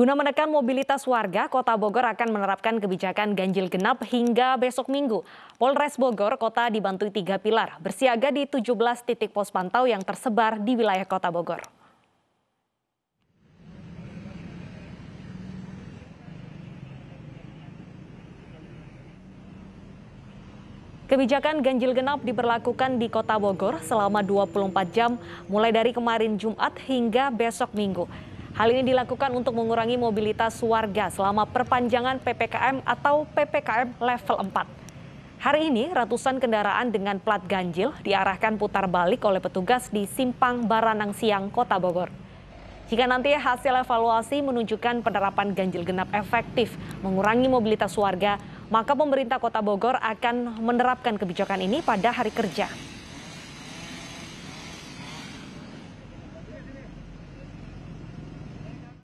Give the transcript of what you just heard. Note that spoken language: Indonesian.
Guna menekan mobilitas warga, Kota Bogor akan menerapkan kebijakan ganjil genap hingga besok minggu. Polres Bogor Kota dibantu tiga pilar, bersiaga di 17 titik pos pantau yang tersebar di wilayah Kota Bogor. Kebijakan ganjil genap diberlakukan di Kota Bogor selama 24 jam mulai dari kemarin Jumat hingga besok Minggu. Hal ini dilakukan untuk mengurangi mobilitas warga selama perpanjangan PPKM atau PPKM level 4. Hari ini ratusan kendaraan dengan plat ganjil diarahkan putar balik oleh petugas di Simpang Baranang Siang, Kota Bogor. Jika nanti hasil evaluasi menunjukkan penerapan ganjil genap efektif mengurangi mobilitas warga, maka pemerintah Kota Bogor akan menerapkan kebijakan ini pada hari kerja.